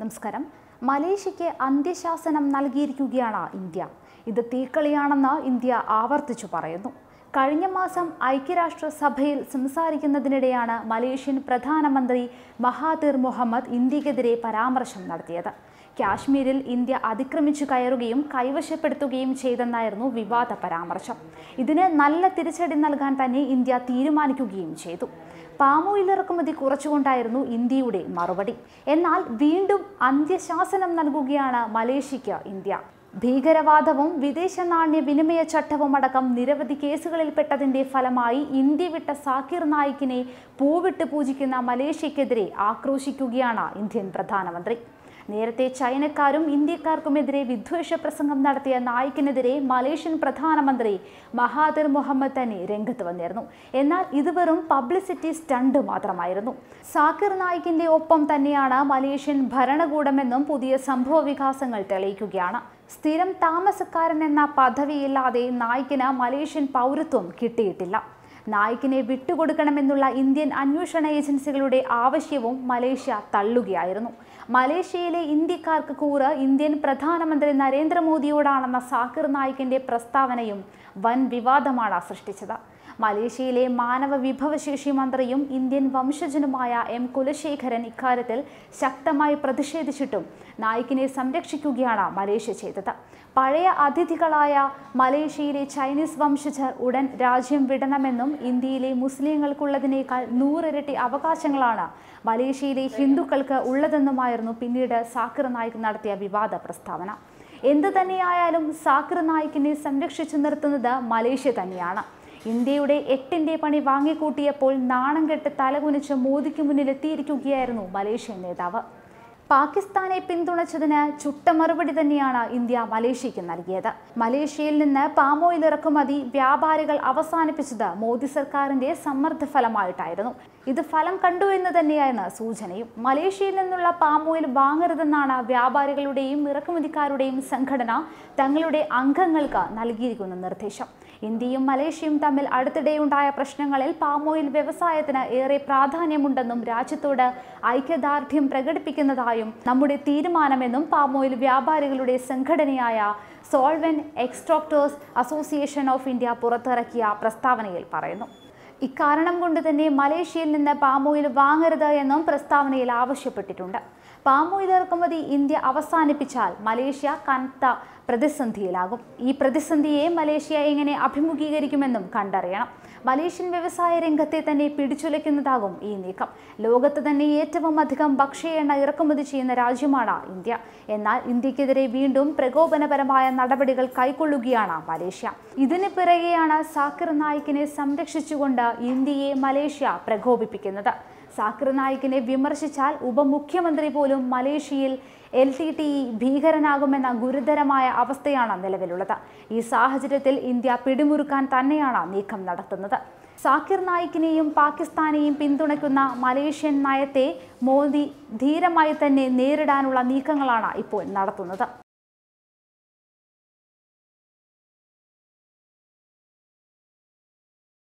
നമസ്കാരം മലേഷ്യയ്ക്ക് അന്ത്യശാസനം നൽകിയിരിക്കുകയാണ് ഇന്ത്യ ഇത് തീക്കളിയാണെന്ന് ഇന്ത്യ ആവർത്തിച്ചു പറയുന്നു കഴിഞ്ഞ മാസം ഐക്യരാഷ്ട്രസഭയിൽ സംസാരിക്കുന്നതിനിടെയാണ് മലേഷ്യൻ പ്രധാനമന്ത്രി മഹാതിർ മുഹമ്മദ് ഇന്ത്യക്കെതിരെ പരാമർശം നടത്തിയത് കാശ്മീരിൽ ഇന്ത്യ അതിക്രമിച്ചു കയറുകയും കൈവശപ്പെടുത്തുകയും ചെയ്തെന്നായിരുന്നു വിവാദ പരാമർശം ഇതിന് നല്ല തിരിച്ചടി നൽകാൻ തന്നെ ഇന്ത്യ തീരുമാനിക്കുകയും ചെയ്തു പാം ഇറക്കുമതി കുറച്ചുകൊണ്ടായിരുന്നു ഇന്ത്യയുടെ മറുപടി എന്നാൽ വീണ്ടും അന്ത്യശാസനം നൽകുകയാണ് മലേഷ്യയ്ക്ക് ഇന്ത്യ ഭീകരവാദവും വിദേശ നാണ്യ വിനിമയ ചട്ടവും അടക്കം നിരവധി കേസുകളിൽപ്പെട്ടതിന്റെ ഫലമായി ഇന്ത്യ വിട്ട സാക്കിർ നായിക്കിനെ പൂവിട്ട് പൂജിക്കുന്ന മലേഷ്യക്കെതിരെ ആക്രോശിക്കുകയാണ് ഇന്ത്യൻ പ്രധാനമന്ത്രി നേരത്തെ ചൈനക്കാരും ഇന്ത്യക്കാർക്കുമെതിരെ വിദ്വേഷ പ്രസംഗം നടത്തിയ നായിക്കിനെതിരെ മലേഷ്യൻ പ്രധാനമന്ത്രി മഹാതിർ മുഹമ്മദ് തന്നെ രംഗത്ത് വന്നിരുന്നു എന്നാൽ ഇത് വെറും പബ്ലിസിറ്റി സ്റ്റണ്ട് മാത്രമായിരുന്നു സാക്കിർ നായിക്കിന്റെ ഒപ്പം തന്നെയാണ് മലേഷ്യൻ ഭരണകൂടമെന്നും പുതിയ സംഭവ വികാസങ്ങൾ തെളിയിക്കുകയാണ് സ്ഥിരം താമസക്കാരൻ എന്ന പദവിയില്ലാതെ നായിക്കിന് മലേഷ്യൻ പൗരത്വം കിട്ടിയിട്ടില്ല നായിക്കിനെ വിട്ടുകൊടുക്കണമെന്നുള്ള ഇന്ത്യൻ അന്വേഷണ ഏജൻസികളുടെ ആവശ്യവും മലേഷ്യ തള്ളുകയായിരുന്നു മലേഷ്യയിലെ ഇന്ത്യക്കാർക്ക് കൂറ് ഇന്ത്യൻ പ്രധാനമന്ത്രി നരേന്ദ്രമോദിയോടാണെന്ന സാക്കിർ നായിക്കിന്റെ പ്രസ്താവനയും വൻ വിവാദമാണ് സൃഷ്ടിച്ചത് മലേഷ്യയിലെ മാനവ വിഭവശേഷി മന്ത്രിയും ഇന്ത്യൻ വംശജനുമായ എം കുലശേഖരൻ ഇക്കാര്യത്തിൽ ശക്തമായി പ്രതിഷേധിച്ചിട്ടും നായിക്കിനെ സംരക്ഷിക്കുകയാണ് മലേഷ്യ ചെയ്തത് പഴയ അതിഥികളായ മലേഷ്യയിലെ ചൈനീസ് വംശജർ ഉടൻ രാജ്യം വിടണമെന്നും ഇന്ത്യയിലെ മുസ്ലിങ്ങൾക്കുള്ളതിനേക്കാൾ നൂറിരട്ടി അവകാശങ്ങളാണ് മലേഷ്യയിലെ ഹിന്ദുക്കൾക്ക് ഉള്ളതെന്നുമായിരുന്നു പിന്നീട് സാക്കിർ നായിക് നടത്തിയ വിവാദ പ്രസ്താവന എന്തു തന്നെയായാലും സാക്കിർ നായിക്കിനെ സംരക്ഷിച്ചു നിർത്തുന്നത് മലേഷ്യ തന്നെയാണ് ഇന്ത്യയുടെ എട്ടിന്റെ പണി വാങ്ങിക്കൂട്ടിയപ്പോൾ നാണം കെട്ട് തലകുനിച്ച് മോദിക്ക് മുന്നിൽ എത്തിയിരിക്കുകയായിരുന്നു മലേഷ്യൻ നേതാവ് പാകിസ്ഥാനെ പിന്തുണച്ചതിന് ചുട്ട മറുപടി തന്നെയാണ് ഇന്ത്യ മലേഷ്യയ്ക്ക് നൽകിയത് മലേഷ്യയിൽ നിന്ന് പാമോയിൽ ഇറക്കുമതി വ്യാപാരികൾ അവസാനിപ്പിച്ചത് മോദി സർക്കാരിന്റെ സമ്മർദ്ദ ഫലമായിട്ടായിരുന്നു ഇത് ഫലം കണ്ടു എന്ന് തന്നെയാണ് സൂചനയും മലേഷ്യയിൽ നിന്നുള്ള പാമോയിൽ വാങ്ങരുതെന്നാണ് വ്യാപാരികളുടെയും ഇറക്കുമതിക്കാരുടെയും സംഘടന തങ്ങളുടെ അംഗങ്ങൾക്ക് നൽകിയിരിക്കുന്ന നിർദ്ദേശം ഇന്ത്യയും മലേഷ്യയും തമ്മിൽ അടുത്തിടെയുണ്ടായ പ്രശ്നങ്ങളിൽ പാമോയിൽ വ്യവസായത്തിന് ഏറെ പ്രാധാന്യമുണ്ടെന്നും രാജ്യത്തോട് ഐക്യദാർഢ്യം പ്രകടിപ്പിക്കുന്നതായും നമ്മുടെ തീരുമാനമെന്നും പാമോയിൽ വ്യാപാരികളുടെ സംഘടനയായ solvent extractors association of India പുറത്തിറക്കിയ പ്രസ്താവനയിൽ പറയുന്നു ഇക്കാരണം കൊണ്ട് തന്നെ മലേഷ്യയിൽ നിന്ന് പാമോയിൽ വാങ്ങരുത് എന്നും പ്രസ്താവനയിൽ ആവശ്യപ്പെട്ടിട്ടുണ്ട് പാമോയിൽ ഇറക്കുമതി ഇന്ത്യ അവസാനിപ്പിച്ചാൽ മലേഷ്യ കനത്ത പ്രതിസന്ധിയിലാകും ഈ പ്രതിസന്ധിയെ മലേഷ്യ എങ്ങനെ അഭിമുഖീകരിക്കുമെന്നും കണ്ടറിയണം മലേഷ്യൻ വ്യവസായ രംഗത്തെ തന്നെ പിടിച്ചുലയ്ക്കുന്നതാകും ഈ നീക്കം ലോകത്ത് തന്നെ ഏറ്റവും അധികം ഭക്ഷ്യ എണ്ണ ഇറക്കുമതി ചെയ്യുന്ന രാജ്യമാണ് ഇന്ത്യ എന്നാൽ ഇന്ത്യക്കെതിരെ വീണ്ടും പ്രകോപനപരമായ നടപടികൾ കൈക്കൊള്ളുകയാണ് മലേഷ്യ ഇതിന് പിറകെയാണ് സാക്കിർ നായിക്കിനെ സംരക്ഷിച്ചുകൊണ്ട് ഇന്ത്യയെ മലേഷ്യ പ്രകോപിപ്പിക്കുന്നത് സാക്കിർ നായിക്കിനെ വിമർശിച്ചാൽ ഉപമുഖ്യമന്ത്രി പോലും മലേഷ്യയിൽ എൽ ടി ടി ഇ ഭീകരനാകുമെന്ന ഗുരുതരമായ അവസ്ഥയാണ് നിലവിലുള്ളത് ഈ സാഹചര്യത്തിൽ ഇന്ത്യ പിടിമുറുക്കാൻ തന്നെയാണ് നീക്കം നടത്തുന്നത് സാക്കിർ നായിക്കിനെയും പാകിസ്ഥാനെയും പിന്തുണയ്ക്കുന്ന മലേഷ്യൻ നയത്തെ മോദി ധീരമായി തന്നെ നേരിടാനുള്ള നീക്കങ്ങളാണ് ഇപ്പോൾ നടത്തുന്നത്